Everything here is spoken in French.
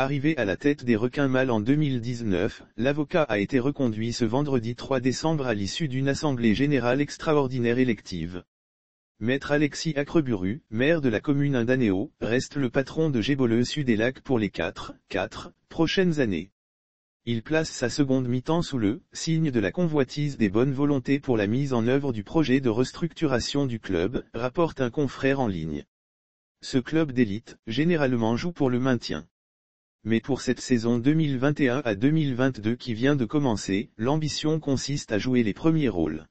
Arrivé à la tête des requins mâles en 2019, l'avocat a été reconduit ce vendredi 3 décembre à l'issue d'une assemblée générale extraordinaire élective. Maître Alexis Acreburu, maire de la commune Indanéo, reste le patron de Géboleux Sud et Lac pour les 4, 4 prochaines années. Il place sa seconde mi-temps sous le signe de la convoitise des bonnes volontés pour la mise en œuvre du projet de restructuration du club, rapporte un confrère en ligne. Ce club d'élite, généralement joue pour le maintien. Mais pour cette saison 2021 à 2022 qui vient de commencer, l'ambition consiste à jouer les premiers rôles.